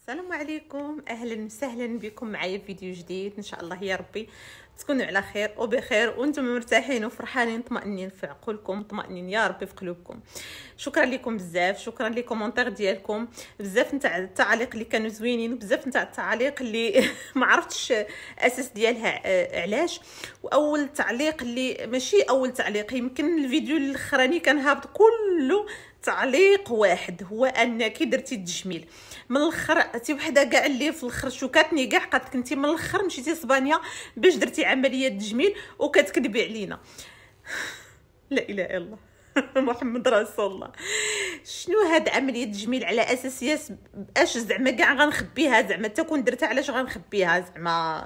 السلام عليكم اهلا وسهلا بكم معايا في فيديو جديد ان شاء الله يا ربي تكونوا على خير وبخير وانتم مرتاحين وفرحانين طمأنين في عقولكم طمأنين يا ربي في قلوبكم شكرا لكم بزاف شكرا للكومونتير ديالكم بزاف نتاع التعاليق اللي كانوا زوينين بزاف نتاع التعاليق اللي ما عرفتش اساس ديالها آه، علاش واول تعليق اللي ماشي اول تعليق يمكن الفيديو الاخراني كان هابط كله تعليق واحد هو ان كي درتي التجميل من الاخر تي وحده كاع اللي في الاخر شوكاتني كاع قالت انتي من الاخر مشيتي اسبانيا باش درتي عمليه تجميل وكتكذبي علينا لا اله الا الله محمد رسول الله شنو هاد عمليه التجميل على اساس ياس اش زعما كاع غنخبيها زعما تكون درتها علاش غنخبيها زعما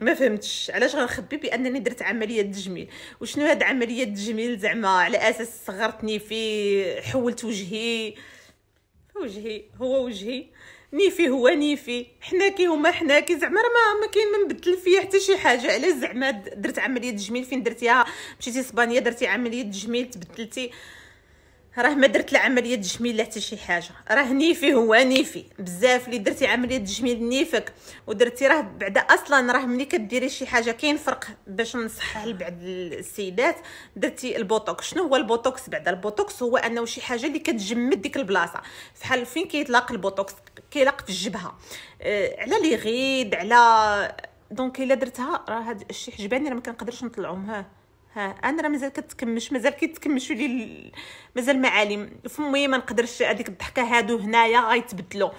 ما فهمتش علاش غنخبي بانني درت عمليه تجميل وشنو هاد عمليه التجميل زعما على اساس صغرتني في حولت وجهي وجهي هو وجهي نيفي هو نيفي حناكي هما حناكي زعما راه ما ما كاين ما نبدل فيا حتى شي حاجه علاش زعما درت عمليه تجميل فين درتيها مشيتي اسبانيا درتي عمليه تجميل تبدلتي راه ما درت لا عمليه تجميل لا حتى شي حاجه راه نيفي هو نيفي بزاف اللي درتي عمليه تجميل نيفك ودرتي راه بعدا اصلا راه ملي كديري شي حاجه كاين فرق باش نصحح لبعض السيدات درتي البوتوكس شنو هو البوتوكس بعدا البوتوكس هو انه شي حاجه اللي كتجمد ديك البلاصه فحال فين كيطلاق البوتوكس كيلاق في الجبهه أه على لي غيد على دونك الا درتها راه هاد الشي حجباني راه ما كنقدرش نطلعهم ها ها انا راه مازال كتكمش مازال كيتكمشوا لي مازال معالم فمي ما نقدرش هذيك الضحكه هادو هنايا غيتبدلوا آه،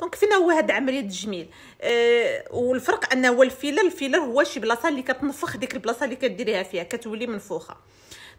دونك فينا هو هذا عمليه التجميل أه والفرق انه هو الفيلر الفيلر هو شي بلاصه اللي كتنفخ ديك البلاصه اللي كديريها فيها كتولي منفوخه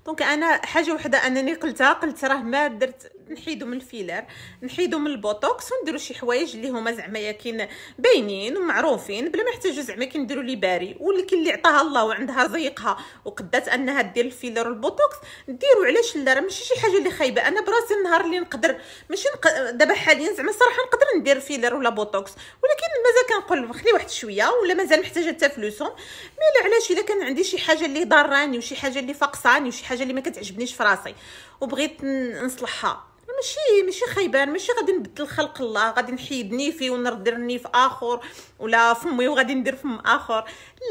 دونك انا حاجه وحده انني قلتها قلت راه ما درت نحيدو من الفيلر نحيدو من البوتوكس ونديرو شي حوايج اللي هما زعما ياكين باينين ومعروفين بلا ما يحتاجو زعما كنديرو لي باري ولكن اللي عطاها الله وعندها رزيقها وقدات انها دير الفيلر والبوتوكس ديرو علاش لا راه ماشي شي حاجه اللي خايبه انا براسي النهار اللي نقدر ماشي نق... دابا حاليا زعما صراحه نقدر ندير فيلر ولا بوتوكس ولكن مازال كنقول خلي واحد شويه ولا مازال محتاجه حتى فلوسهم مي علاش الا كان عندي شي حاجه اللي ضراني وشي حاجه اللي فاقصاني وشي حاجه اللي ما كتعجبنيش في راسي وبغيت نصلحها ماشي ماشي خيبان ماشي غادي نبدل خلق الله غادي نحيد نيفي ونرد نيف اخر ولا فمي وغادي ندير فم اخر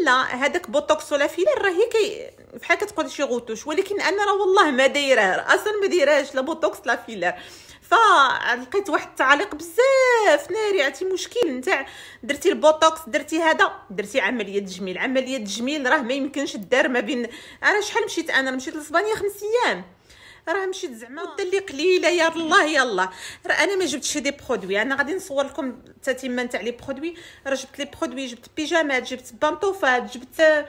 لا هذاك بوتوكس ولا فيلر هي كي بحال كتقول شي غوتوش ولكن انا راه والله ما دايره اصلا ما دايرهاش لا بوتوكس لا فيلر فلقيت واحد التعليق بزاف ناري عرفتي مشكل نتاع درتي البوتوكس درتي هذا درتي عمليه تجميل عمليه تجميل راه ما يمكنش دار ما بين انا شحال مشيت انا مشيت لاسبانيا خمس ايام راه مشيت زعما المده اللي قليله يا الله راه انا ما جبتش دي برودوي انا غادي نصور لكم التتمه نتاع لي برودوي راه جبت لي برودوي جبت بيجامات جبت بانطوفات جبت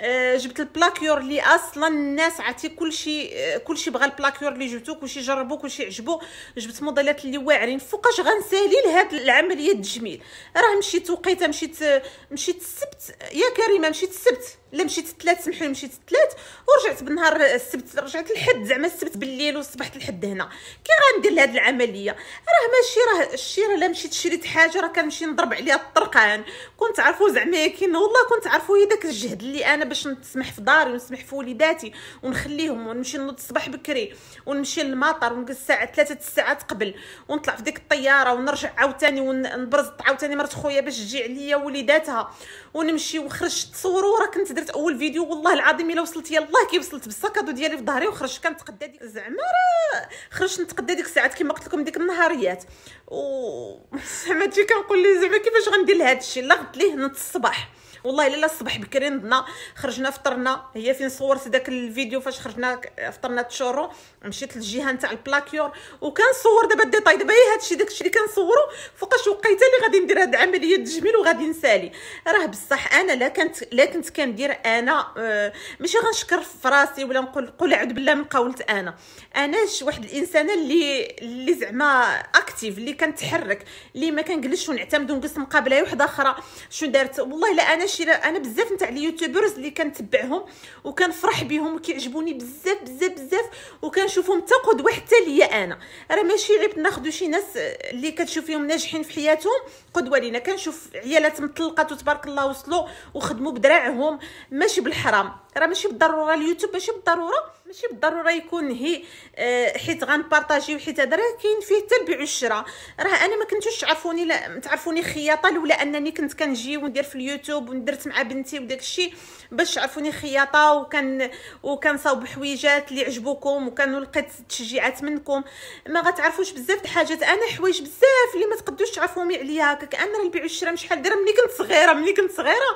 آه، جبت البلاكيور اللي اصلا الناس عاتي كلشي آه، كلشي بغى البلاكيور اللي جبتو كلشي جربو كلشي عجبو جبت موديلات اللي واعرين فوقاش غنسالي لهاد العمليه التجميل راه مشيت وقيته مشيت آه، مشيت السبت يا كريمه مشيت السبت الا مشيت الثلاث سمحوا لي مشيت الثلاث ورجعت بالنهار السبت رجعت الحد زعما السبت بالليل وصبحت الحد هنا كي غندير هاد العمليه راه ماشي راه الشيره لا مشيت شريت حاجه راه كنمشي نضرب عليها الطرقان كنت عارفو زعما كاين والله كنت عارفو هي داك الجهد اللي انا باش نسمح في داري ونسمح في وليداتي ونخليهم ونمشي نوض الصباح بكري ونمشي للمطار ونجلس الساعه 3 الساعات قبل ونطلع في ديك الطياره ونرجع عاوتاني ونبرز عاوتاني مرت خويا باش تجي عليا وليداتها ونمشي وخرجت تصوروا راه كنت درت اول فيديو والله العظيم الا وصلت يلاه كي وصلت بالسكادو ديالي في ظهري وخرجت كنتقدى ديك زعما راه خرجت نتقدى ديك الساعات كما قلت لكم ديك النهاريات و زعما تجي كنقول لي زعما كيفاش غندير لهذا الشيء لا غد ليه نت الصباح والله الا الصبح بكري نضنا خرجنا فطرنا هي فين صورت داك الفيديو فاش خرجنا فطرنا تشورو مشيت للجهه نتاع البلاكيور وكنصور دابا الديطاي دابا هي إيه هادشي داكشي اللي كنصورو فوقاش وقيته اللي غادي ندير هاد عمليه التجميل وغادي نسالي راه بصح انا لا كنت لا كنت كندير انا آه، ماشي غنشكر في راسي ولا نقول قول عبد بالله من قولت انا انا واحد الانسانه اللي اللي زعما اكتيف اللي كنتحرك اللي ما كنجلسش ونعتمد ونجلس مقابله وحده اخرى شنو دارت والله لا انا شي انا بزاف نتاع اليوتيوبرز اللي كنتبعهم وكنفرح بهم وكيعجبوني بزاف بزاف بزاف وكنشوفهم حتى قدوه حتى ليا انا راه ماشي غير ناخذ شي ناس اللي كتشوفيهم ناجحين في حياتهم قدوه لينا كنشوف عيالات مطلقات وتبارك الله وصلوا وخدموا بدراعهم ماشي بالحرام راه ماشي بالضروره اليوتيوب ماشي بالضروره ماشي بالضروره يكون هي آه، حيت غنبارطاجيو حيت هذا راه كاين فيه حتى البيع والشراء راه انا ما كنتوش تعرفوني لا تعرفوني خياطه لولا انني كنت كنجي وندير في اليوتيوب وندرت مع بنتي وداك الشيء باش تعرفوني خياطه وكان وكنصاوب حويجات اللي عجبوكم وكانوا لقيت تشجيعات منكم ما غتعرفوش بزاف د الحاجات انا حوايج بزاف اللي ما تقدوش تعرفوني عليها كان راه البيع والشراء شحال دار ملي كنت صغيره ملي كنت صغيره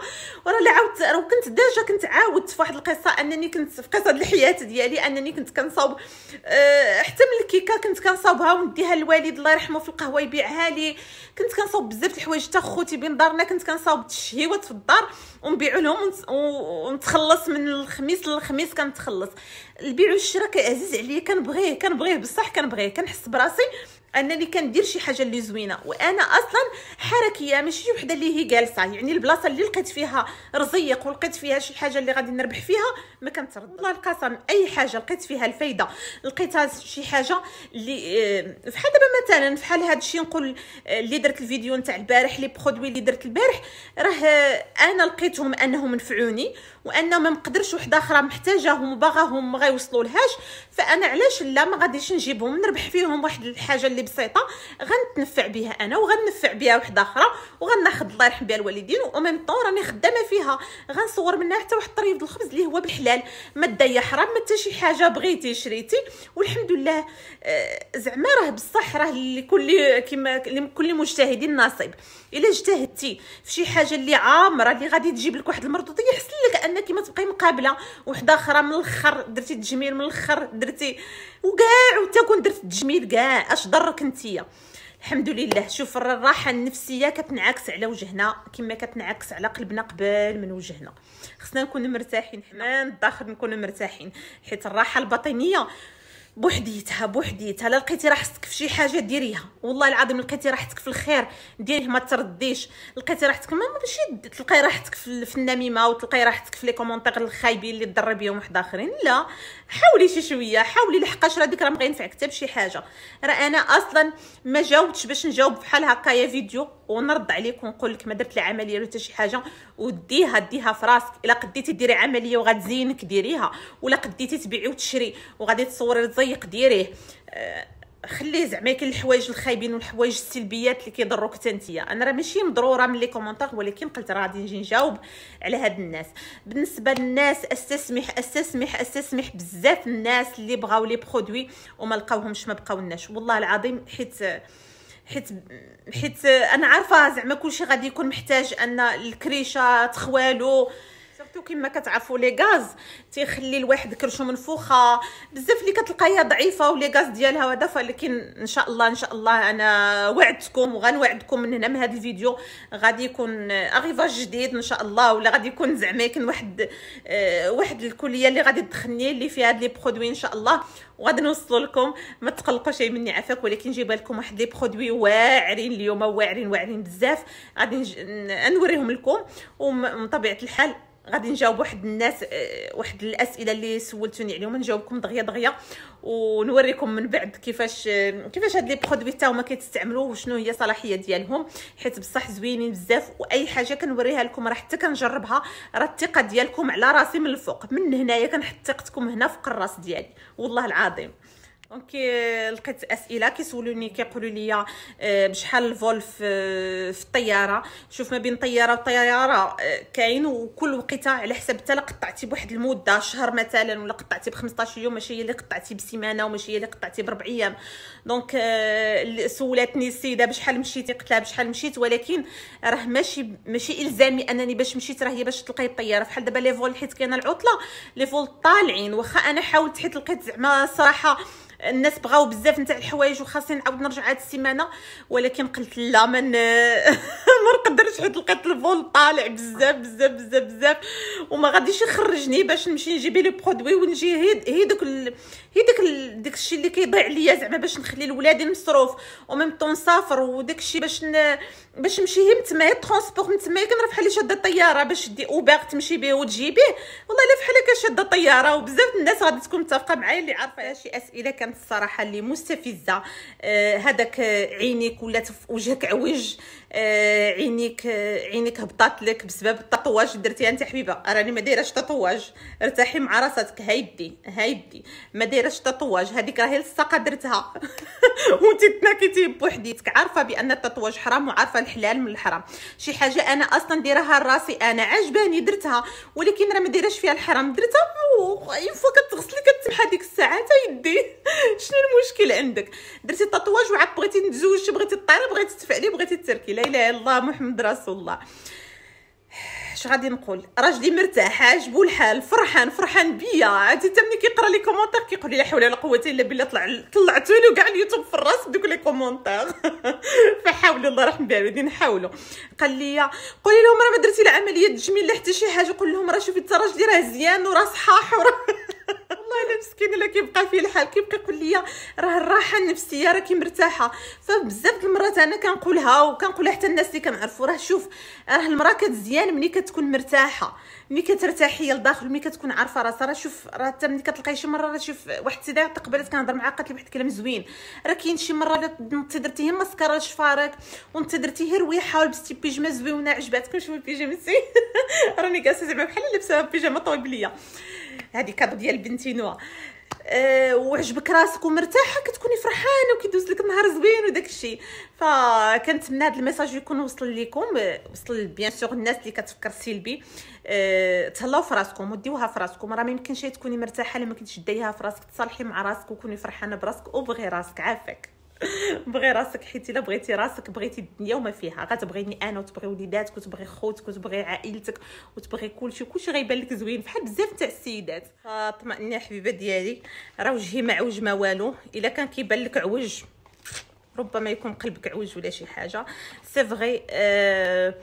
وراه لا عاودت راه كنت ديجا كنت عاودت في واحد القصه انني كنت في قصه الحياه ديالي عليه انني كنت كنصاوب أه حتى من الكيكه كنت كنصاوبها ونديها للوالد الله يرحمه في القهوه يبيعها لي كنت كنصاوب بزاف د الحوايج حتى خوتي بين دارنا كنت كنصاوب التشهيوات في الدار ونبيع لهم ونتخلص من الخميس للخميس كنتخلص البيع والشراء عزيز عليا كنبغيه كنبغيه بصح كنبغيه كنحس براسي انني كندير شي حاجه اللي زوينه وانا اصلا حركيه ماشي وحده اللي هي جالسه يعني البلاصه اللي لقيت فيها رزيق ولقيت فيها شي حاجه اللي غادي نربح فيها ما كنترد والله القسم اي حاجه لقيت فيها الفايده لقيتها شي حاجه اللي آه، فحال دابا مثلا فحال هذا الشيء نقول آه، اللي درت الفيديو نتاع البارح لي برودوي اللي درت البارح راه آه، انا لقيتهم انهم نفعوني وانه ما مقدرش وحده اخرى محتاجاهم وباغاهم ما غيوصلولهاش فانا علاش لا ما غاديش نجيبهم نربح فيهم واحد الحاجه اللي بسيطه غنتنفع بها انا وغنفع بها وحده اخرى وغناخذ الله يرحم بها الوالدين ميم طون راني خدامه فيها غنصور منها حتى واحد الطريف الخبز اللي هو بالحلال ما دايا حرام ما شي حاجه بغيتي شريتي والحمد لله آه، زعما راه بصح راه لكل كما لكل مجتهدين نصيب الا اجتهدتي في شي حاجه اللي عامره اللي غادي تجيب لك واحد المردود يحسن لك انك ما تبقاي مقابله وحده اخرى من الاخر درتي التجميل من الاخر درتي وكاع كون درت التجميل كاع اش ضرك نتيا الحمد لله شوف الراحه النفسيه كتنعكس على وجهنا كما كتنعكس على قلبنا قبل من وجهنا خصنا نكون مرتاحين حنا الداخل نكون مرتاحين حيت الراحه الباطنيه بوحديتها بوحديتها لا لقيتي راحتك في شي حاجه ديريها والله العظيم لقيتي راحتك في الخير ديريه ما ترديش لقيتي راحتك ما ماشي تلقاي راحتك في النميمه وتلقاي راحتك في لي كومونتير الخايبين اللي تضري بهم واحد اخرين لا حاولي شي شويه حاولي لحقاش راه ديك راه ما غينفعك حتى بشي حاجه راه انا اصلا ما جاوبتش باش نجاوب بحال هكايا فيديو ونرد عليك ونقول لك ما درت لا عمليه ولا حتى شي حاجه وديها ديها في راسك الا قديتي ديري عمليه وغتزينك ديريها ولا قديتي تبيعي وتشري وغادي تصوري الطريق ديريه آه، خلي زعما كاين الحوايج الخايبين والحوايج السلبيات اللي كيضروك حتى نتيا انا راه ماشي مضروره من لي كومونتير ولكن قلت راه غادي نجي نجاوب على هاد الناس بالنسبه للناس استسمح استسمح استسمح بزاف الناس اللي بغاو لي برودوي وما لقاوهمش ما بقاولناش والله العظيم حيت حيت حيت انا عارفه زعما كلشي غادي يكون محتاج ان الكريشه تخوالو تحت وكما كتعرفوا لي غاز تيخلي الواحد كرشو منفوخه بزاف اللي كتلقايها ضعيفه ولي غاز ديالها وهذا ولكن ان شاء الله ان شاء الله انا وعدتكم وغنوعدكم من هنا من هذا الفيديو غادي يكون اريفاج جديد ان شاء الله ولا غادي يكون زعما يكون واحد أه واحد الكليه اللي غادي تدخلني اللي فيها هاد لي برودوي ان شاء الله وغادي نوصلو لكم ما تقلقوش مني عفاك ولكن جايبه لكم واحد لي برودوي واعرين اليوم واعرين واعرين بزاف غادي نوريهم لكم ومن طبيعه الحال غادي نجاوب واحد الناس آه، واحد الاسئله اللي سولتوني عليهم نجاوبكم دغيا دغيا ونوريكم من بعد كيفاش آه، كيفاش هاد لي برودوي تا هما كيتستعملوا وشنو هي الصلاحيه ديالهم حيت بصح زوينين بزاف واي حاجه كنوريها لكم راه حتى كنجربها راه الثقه ديالكم على راسي من الفوق من هنايا كنحط ثقتكم هنا فوق الراس ديالي والله العظيم دونك آه، لقيت اسئله كيسولوني كيقولوا لي بشحال آه، الفول آه، في الطياره شوف ما بين طياره وطياره كاين وكل وقيته على حسب حتى قطعتي بواحد المده شهر مثلا ولا قطعتي ب 15 يوم ماشي هي اللي قطعتي بسيمانه وماشي هي اللي قطعتي بربع ايام دونك سولاتني السيده بشحال مشيتي قلت لها بشحال مشيت ولكن راه ماشي ماشي الزامي انني باش مشيت راه هي باش تلقاي الطياره فحال دابا لي فول حيت كاينه العطله لي فول طالعين واخا انا حاولت حيت لقيت زعما صراحه الناس بغاو بزاف نتاع الحوايج وخاصني نعاود نرجع هاد السيمانه ولكن قلت لا ما نقدرش حيت لقيت الفول طالع بزاف بزاف بزاف بزاف وما غاديش يخرجني باش نمشي نجيبي لي برودوي ونجي هي دوك هي داك داك الشيء اللي كيضيع ليا زعما باش نخلي لولادي المصروف وميم طون نسافر وداك الشيء باش ن... باش نمشي هي تما هي من تما كنرى بحال شاده الطياره باش دي اوبر تمشي به وتجيبيه والله الا فحالك شاده الطياره وبزاف الناس غادي تكون متفقه معايا اللي عارفه شي اسئله كانت الصراحه اللي مستفزه آه، هذاك عينيك ولات في وجهك عوج آه، عينيك آه، عينيك هبطات لك بسبب التطواج درتيها انت حبيبه راني ما دايراش تطواج ارتاحي مع راسك هايدي هايدي ما دايراش تطواج هذيك راهي لصقه درتها وانت تناكيتي بوحديتك عارفه بان التطواج حرام وعارفه الحلال من الحرام شي حاجه انا اصلا دايراها لراسي انا عجباني درتها ولكن راه ما دايراش فيها الحرام درتها فوا كتغسلي كتمحى ديك الساعه تا يدي شنو المشكل عندك درتي التطواج وعاد بغيتي نتزوج بغيتي تطيري بغيتي تفعلي بغيتي تركي اله الا الله محمد رسول الله اش غادي نقول راجلي مرتاح عاجبو الحال فرحان فرحان بيا عادي حتى ملي كيقرا لي كومونتير كيقول لي لا حول ولا قوه الا بالله طلع طلعتو له كاع اليوتيوب في الراس دوك لي كومونتير فحاول الله يرحم بها غادي نحاولوا قال لي قولي لهم راه ما درتي لا عمليه تجميل لا حتى شي حاجه قول لهم راه شوفي حتى راجلي راه زيان وراه صحاح وراه والله مسكين الا كيبقى فيه الحال كيبقى يقول لي راه الراحه النفسيه راكي مرتاحه فبزاف د المرات انا كنقولها وكنقولها حتى الناس اللي كنعرفو راه شوف راه المراه كتزيان ملي كتكون مرتاحه ملي كترتاحي لداخل ملي كتكون عارفه راسها راه شوف راه حتى ملي كتلقاي شي مره راه شوف واحد السيده قبلت كنهضر معاها قالت لي واحد الكلام زوين راه كاين شي مره انت درتي هي ماسكارا شفارك وانت درتي هي رويحه ولبستي بيجامه زوينه عجباتك شوفي سي راني كاسه زعما بحال لابسه بيجامه طويبليه هذه كادو ديال بنتي نوى أه وعجبك راسك ومرتاحه كتكوني فرحانه وكيدوز لك النهار زوين وداك الشيء فكنتمنى هذا الميساج يكون وصل لكم وصل بيان سور الناس اللي كتفكر سلبي أه تهلاو في راسكم وديوها في راسكم راه ما يمكنش تكوني مرتاحه لما كنتش ديها في راسك تصالحي مع راسك وكوني فرحانه براسك وبغي راسك عافاك بغي راسك حيت الا بغيتي راسك بغيتي الدنيا وما فيها غتبغيني انا وتبغي وليداتك وتبغي خوتك وتبغي عائلتك وتبغي كلشي كلشي غيبان لك زوين بحال بزاف تاع السيدات فاطمه حبيبه ديالي راه وجهي ما عوج ما والو الا كان كيبان لك عوج ربما يكون قلبك عوج ولا شي حاجه سي فغي آه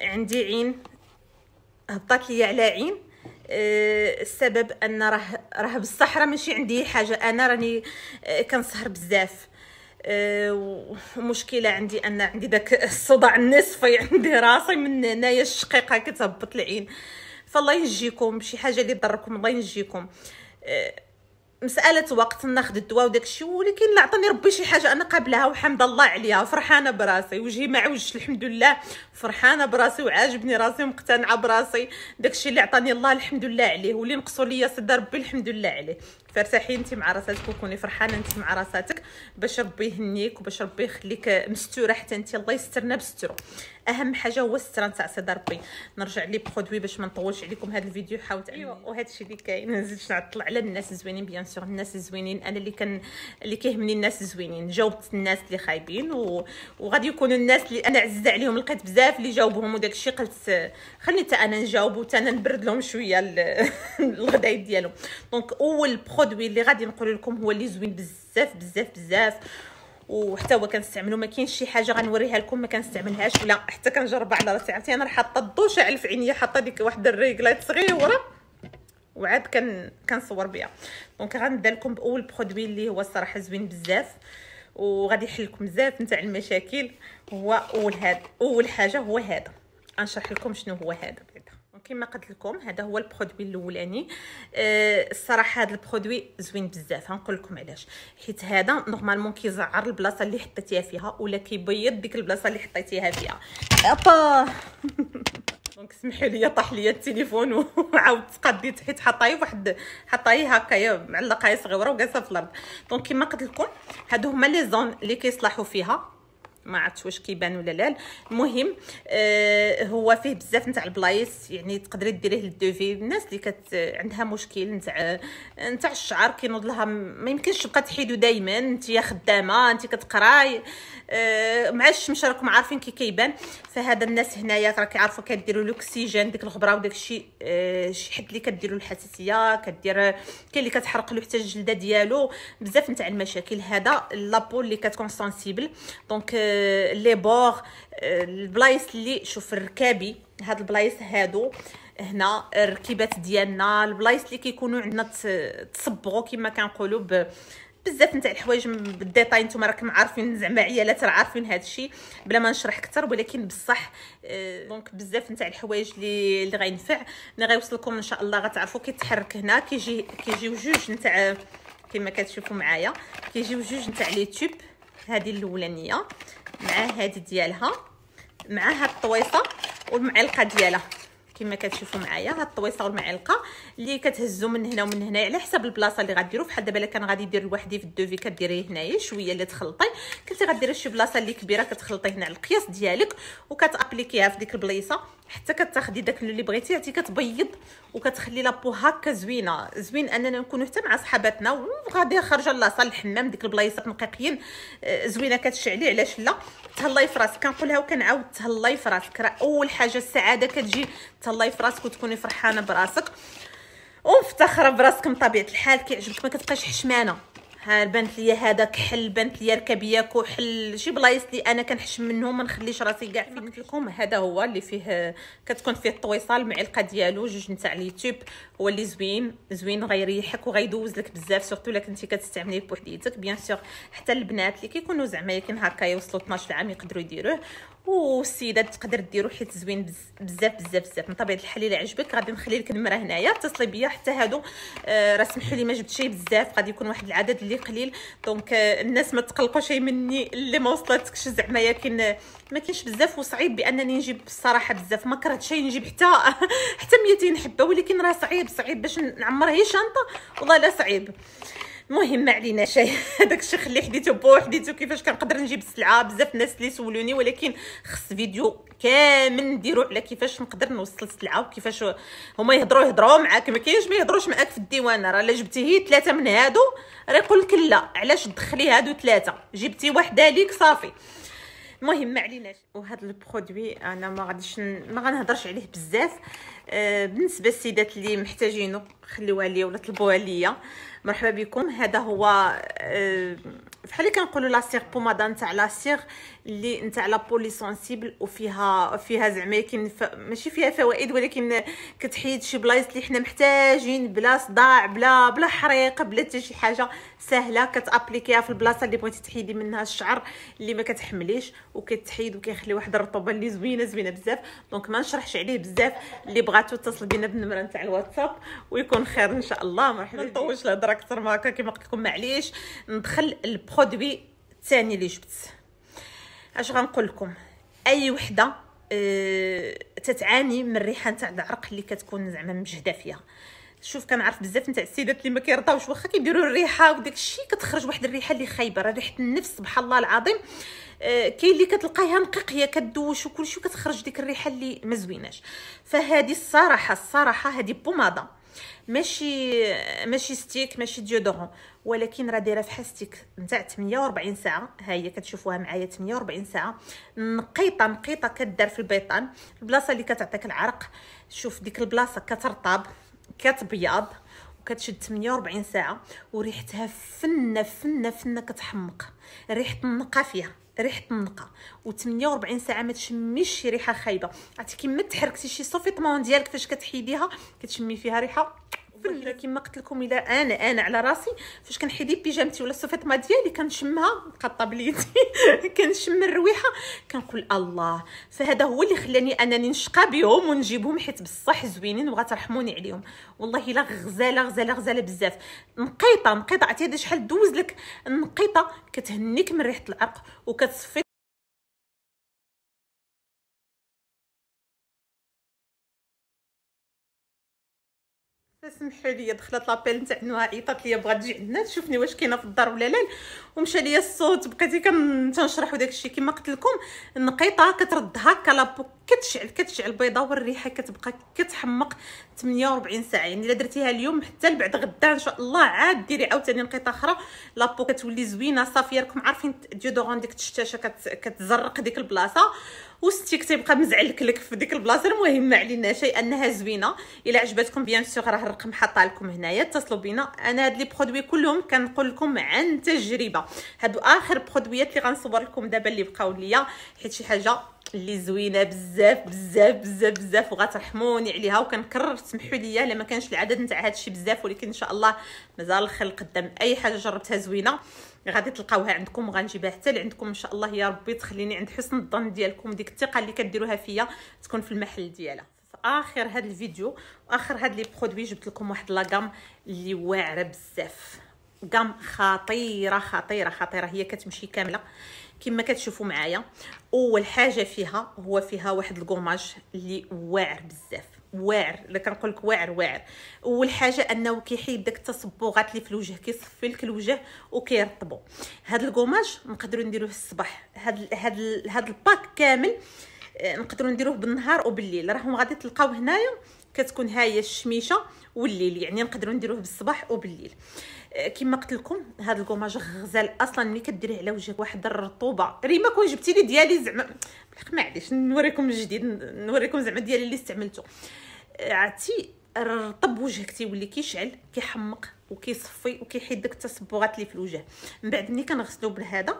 عندي عين هبطات ليا على عين آه، السبب ان راه راه بالصحراء راه ماشي عندي حاجه انا راني آه، كنسهر بزاف ومشكله آه، عندي ان عندي داك الصداع النصفي عندي راسي من هنايا الشقيقه كتهبط العين فالله ينجيكم شي حاجه اللي ضركم الله ينجيكم آه، مساله وقت ناخذ الدواء وداك الشيء ولكن لا عطاني ربي شي حاجه انا قابلها وحمد الله عليها فرحانه براسي وجهي مع وجه الحمد لله فرحانه براسي وعاجبني راسي ومقتنعه براسي داك الشيء اللي عطاني الله الحمد لله عليه واللي نقصوا ليا صدى ربي الحمد لله عليه فارتاحي انت مع راساتك وكوني فرحانه انت مع راساتك باش ربي يهنيك وباش ربي يخليك مستوره حتى انت الله يسترنا بسترو اهم حاجه هو الستر نتاع سيدي ربي نرجع لي برودوي باش ما نطولش عليكم هذا الفيديو حاولت ايوا وهذا الشيء اللي كاين ما نزيدش نعطل على الناس الزوينين بيان سور الناس الزوينين انا اللي كان اللي كيهمني الناس الزوينين جاوبت الناس اللي خايبين و... وغادي يكونوا الناس اللي انا عزيزه عليهم لقيت بزاف اللي جاوبهم وداك الشيء قلت خليني حتى انا نجاوب وتا انا نبرد لهم شويه الغداء ديالهم دونك اول برودوي برودوي اللي غادي نقول لكم هو اللي زوين بزاف بزاف بزاف وحتى هو كنستعملو ما كاينش شي حاجه غنوريها لكم ما كنستعملهاش ولا حتى كنجربها على راسي عرفتي انا راه حاطه الضو شاعل في عينيا حاطه ديك واحد الريغلات صغيره وعاد كن كنصور بها دونك غنبدا لكم باول برودوي اللي هو الصراحه زوين بزاف وغادي يحل لكم بزاف نتاع المشاكل هو اول هذا اول حاجه هو هذا غنشرح لكم شنو هو هذا بعدا كما قلت لكم هذا هو البرودوي الاولاني أه الصراحه هذا البرودوي زوين بزاف غنقول لكم علاش حيت هذا نورمالمون كيزعر البلاصه اللي حطيتيها فيها ولا كيبيض ديك البلاصه اللي حطيتيها فيها ابا دونك سمحوا لي طاح لي التليفون وعاودت تقديت حيت حطاي واحد حطاي هكايا معلقه صغيره وقاصه في الارض دونك كما قلت لكم هادو هما لي زون اللي كيصلحوا فيها ما عرفتش واش كيبان ولا لا المهم آه هو فيه بزاف نتاع البلايص يعني تقدري ديريه للدوفي الناس اللي كت عندها مشكل نتاع نتاع الشعر كينوض لها ما يمكنش تبقى تحيدو دائما انت يا خدامه انت كتقراي آه مع الشمس راكم عارفين كي كيبان فهذا الناس هنايا راه كيعرفوا كديروا الاكسجين ديك الغبره وداك الشيء آه شي حد اللي كديروا الحساسيه كدير كاين اللي كتحرق له حتى الجلده ديالو بزاف نتاع المشاكل هذا لابو اللي كتكون سنسيبل دونك آه آه، لي بور آه، البلايص اللي شوف الركابي هاد البلايص هادو هنا الركيبات ديالنا البلايص اللي كيكونوا عندنا تصبغوا كما كنقولوا بزاف نتاع الحوايج بالديتاي نتوما راكم عارفين زعما عيالات راه عارفين هذا الشيء بلا ما نشرح اكثر ولكن بصح آه، دونك بزاف نتاع الحوايج اللي اللي غينفع ملي غيوصلكم ان شاء الله غتعرفوا كيتحرك هنا كيجي كيجيو جوج نتاع كما كتشوفوا معايا كيجيو جوج نتاع لي تيوب هذه الاولانيه مع هذه ديالها مع هاد الطويصه والمعلقه ديالها كما كتشوفوا معايا هاد الطويصه والمعلقه اللي كتهزوا من هنا ومن هنا على حسب البلاصه اللي غديروا فحال دابا الا كان غادي دير لوحدي في الدوفي كديريه هنايا شويه اللي تخلطي كنتي غديري شي بلاصه اللي كبيره كتخلطي هنا على القياس ديالك وكتابليكيها في ديك البليصه حتى كتاخدي داك اللي بغيتي عتي كتبيض وكتخلي لابو هكا زوينه زوين اننا نكونو حتى مع صحاباتنا وغادي خارجه لاصا الحمام ديك البلايصات نقيقين آه، زوينه كتشعلي علاش لا تهلاي في راسك كنقولها وكنعاود تهلاي في راسك راه اول حاجه السعاده كتجي تهلاي في راسك وتكوني فرحانه براسك ومفتخره براسك بطبيعه الحال كيعجبك ما كتبقاش حشمانه ها بانت ليا هذا كحل بانت ليا ركبيه كحل شي بلايص لي انا كنحشم منهم ما نخليش راسي كاع في مثلكم هذا هو اللي فيه كتكون فيه الطويصه المعلقه ديالو جوج نتاع اليوتيوب هو اللي زوين زوين غيريحك وغيدوز لك بزاف سورتو الا كنتي كتستعمليه بوحديتك بيان سور حتى البنات اللي كيكونوا زعما يمكن هكا يوصلوا 12 عام يقدروا يديروه والسيده تقدر ديرو حيت زوين بزاف بزاف بزاف من طبيعه الحال الا عجبك غادي نخلي لك النمره هنايا اتصلي بيا حتى هادو آه راه سمحوا لي ما جبتش شي بزاف غادي يكون واحد العدد اللي قليل دونك آه، الناس ما تقلقوش مني اللي ما وصلتكش زعما ياكن آه، ما كاينش بزاف وصعيب بانني نجيب الصراحه بزاف ما كرهتش نجيب حتى حتى 200 حبه ولكن راه صعيب صعيب باش نعمر هي شنطه والله لا صعيب المهم ما علينا شيء هذاك الشيء خلي حديته بوحديته كيفاش كنقدر نجيب السلعه بزاف الناس اللي سولوني ولكن خص فيديو كامل نديرو على كيفاش نقدر نوصل السلعه وكيفاش هما يهضروا يهضروا معاك ما كاينش ما يهضروش معاك في الديوانه راه الا جبتيه ثلاثه من هادو راه يقول لك لا علاش تدخلي هادو ثلاثه جبتي وحده ليك صافي المهم ما عليناش وهذا البرودوي انا ما غاديش ما غنهضرش عليه بزاف آه، بالنسبه للسيدات اللي محتاجينه خليوها ليا ولا طلبوها ليا مرحبا بكم هذا هو آه، بحال اللي كنقولوا لاسيغ بومادا نتاع لاسيغ اللي نتاع لابولي سونسيبل وفيها فيها زعما يمكن ف... ماشي فيها فوائد ولكن كتحيد شي بلايص اللي حنا محتاجين بلا صداع بلا بلا حريق بلا حتى شي حاجه سهله كتابليكيها في البلاصه اللي بغيتي تحيدي منها الشعر اللي ما كتحمليش وكتحيد وكيخلي واحد الرطوبه اللي زوينه زوينه بزاف دونك ما نشرحش عليه بزاف اللي بغاتو اتصل بينا بالنمره نتاع الواتساب ويكون خير ان شاء الله مرحبا نطولش الهضره اكثر ما هكا كما قلت لكم معليش ندخل البرو برودوي الثاني اللي جبت اش غنقول لكم اي وحده أه تتعاني من الريحه نتاع العرق اللي كتكون زعما مجهده فيها شوف كنعرف بزاف نتاع السيدات اللي ما كيرضاوش واخا كيديروا الريحه وداك الشيء كتخرج واحد الريحه اللي خايبه راه ريحه النفس سبحان الله العظيم أه كاين اللي كتلقايها نقيقيه كدوش وكلشي وكتخرج ديك الريحه اللي ما زويناش فهذه الصراحه الصراحه هذه بوماده ماشي ماشي ستيك ماشي ديودورون ولكن راه دايره فحال ستيك نتاع 48 ساعه ها هي كتشوفوها معايا 48 ساعه نقيطه نقيطه كدار في البيطان البلاصه اللي كتعطيك العرق شوف ديك البلاصه كترطب كتبيض وكتشد 48 ساعه وريحتها فنه فنه فنه كتحمق ريحه النقا فيها ريحه النقا و48 ساعه ما تشميش شي ريحه خايبه عرفتي كيما تحركتي شي صوفيتمون ديالك فاش كتحيديها كتشمي فيها ريحه القبل كما قلت لكم الا انا انا على راسي فاش كنحيدي بيجامتي ولا ما ديالي كنشمها مقطه بليدي كنشم الرويحه كنقول الله فهذا هو اللي خلاني انني نشقى بهم ونجيبهم حيت بصح زوينين وغترحموني عليهم والله الا غزاله غزاله غزاله بزاف نقيطه نقيطه عرفتي هذا شحال دوز لك النقيطه كتهنيك من ريحه العرق وكتصفي سمحوا لي دخلت لابيل نتاع نوها عيطات لي بغات تجي عندنا تشوفني واش كاينه في الدار ولا لا ومشى ليا الصوت بقيتي كن وداك الشيء كما قلت لكم النقيطه كترد هكا لابو كتشعل كتشعل بيضه والريحه كتبقى كتحمق 48 ساعه يعني الا درتيها اليوم حتى لبعد غدا ان شاء الله عاد ديري عاوتاني نقيطه اخرى لابو كتولي زوينه صافيه راكم عارفين ديودورون ديك الشتاشه كتزرق ديك البلاصه وستيك تيبقى مزعلك لك في ديك البلاصه المهم ما علينا شيء انها زوينه الا عجبتكم بيان سيغ راه الرقم حاطه لكم هنايا اتصلوا بينا انا هاد لي برودوي كلهم كنقول لكم عن تجربه هادو اخر برودويات اللي غنصور لكم دابا اللي بقاو ليا حيت شي حاجه اللي زوينه بزاف بزاف بزاف بزاف وغترحموني عليها وكنكرر تسمحوا لي الا ما كانش العدد نتاع هادشي بزاف ولكن ان شاء الله مازال الخير قدام اي حاجه جربتها زوينه غادي تلقاوها عندكم وغنجيبها حتى لعندكم ان شاء الله يا ربي تخليني عند حسن الظن ديالكم ديك الثقه اللي كديروها فيا تكون في المحل ديالها في اخر هذا الفيديو واخر هاد لي برودوي جبت لكم واحد لاغام اللي واعره بزاف غام خطيره خطيره خطيره هي كتمشي كامله كما كتشوفوا معايا اول حاجه فيها هو فيها واحد الكوماج اللي واعر بزاف واعر الا كنقول لك واعر واعر اول حاجه انه كيحيد داك التصبغات اللي في الوجه كيصفي لك الوجه وكيرطبو هذا الكوماج نقدروا نديروه في الصباح هذا هذا هاد الباك كامل آه، نقدروا نديروه بالنهار وبالليل راهم غادي تلقاو هنايا كتكون هاهي الشميشه والليل يعني نقدروا نديروه بالصباح وبالليل كما قلت لكم هذا الكوماج غزال اصلا ملي كديريه على وجهك واحد الرطوبه ريما كون جبتي لي ديالي زعما بالحق معليش نوريكم الجديد نوريكم زعما ديالي اللي استعملته عرفتي رطب وجهك تيولي كيشعل كيحمق وكيصفي وكيحيد داك التصبغات اللي في الوجه من بعد ملي كنغسلو بهذا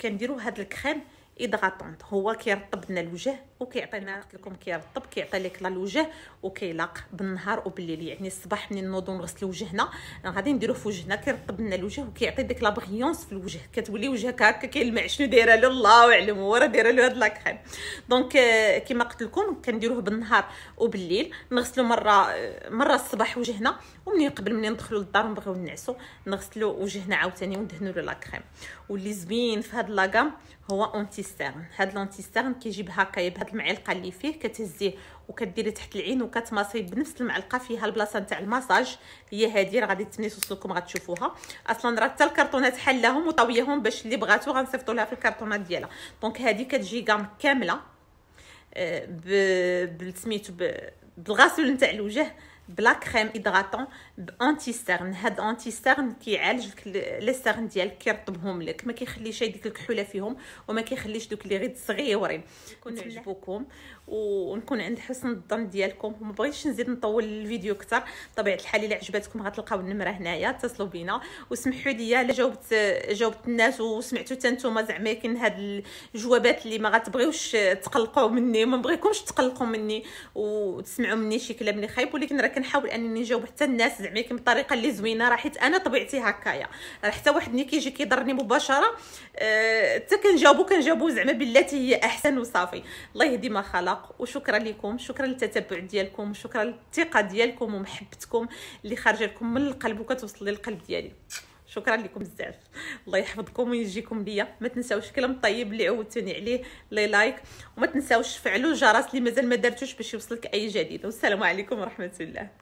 كنديرو هاد الكريم ايدغاطونط هو كيرطب لنا الوجه وكيعطينا قلت لكم كيرطب كيعطي لك لا الوجه وكيلاق بالنهار وبالليل يعني الصباح ملي نوضو نغسلو وجهنا غادي نديرو في وجهنا كيرطب لنا الوجه وكيعطي ديك لا في الوجه كتولي وجهك هكا كيلمع شنو دايره له الله اعلم هو راه دايره له هاد لاكخيم دونك كما قلت لكم كنديروه بالنهار وبالليل نغسلو مره آه، مره الصباح وجهنا ومنين قبل منين ندخلو للدار ونبغيو نعسو نغسلو وجهنا عاوتاني وندهنوا له لاكخيم واللي زوين في هاد لاكام هو اونتيستيرن هاد لونتيستيرن كيجيب هكايا بهاد المعلقه اللي فيه كتهزيه وكديري تحت العين وكتماصي بنفس المعلقه فيها البلاصه نتاع المساج هي هذه راه غادي تمني توصل لكم غتشوفوها اصلا راه حتى الكرتونات حلاهم وطويهم باش اللي بغاتو غنصيفطو لها في الكرتونات ديالها دونك هذه كتجي كام كامله آه، ب... سميتو ب... بالغسول نتاع الوجه بلا كريم ايدغاتون بانتي سترن هاد انتي سترن كيعالج لي سترن ديالك كيرطبهم لك ما كيخليش هذيك الكحوله فيهم وما كيخليش دوك لي غيد صغيورين كنعجبكم ونكون عند حسن الظن ديالكم وما بغيتش نزيد نطول الفيديو اكثر بطبيعه الحال الا عجبتكم غتلقاو النمره هنايا اتصلوا بينا وسمحوا لي الا جاوبت جاوبت الناس وسمعتوا حتى نتوما زعما كاين هاد الجوابات اللي ما غتبغيوش تقلقوا مني ما بغيكمش تقلقوا مني وتسمعوا مني شي كلام اللي خايب ولكن راه كنحاول انني نجاوب حتى الناس زعما كاين بطريقه اللي زوينه راه حيت انا طبيعتي هكايا راه حتى واحد ملي كيجي كيضرني مباشره آه، حتى أه كنجاوبو كنجاوبو زعما بالتي هي احسن وصافي الله يهدي ما خلا الانطلاق وشكرا لكم شكرا للتتبع ديالكم شكرا للثقه ديالكم ومحبتكم اللي خارجه لكم من القلب وكتوصل للقلب ديالي شكرا لكم بزاف الله يحفظكم ويجيكم ليا ما تنساوش الكلام الطيب اللي عودتوني عليه لي لايك وما تنساوش فعلوا الجرس اللي مازال ما درتوش باش يوصلك اي جديد والسلام عليكم ورحمه الله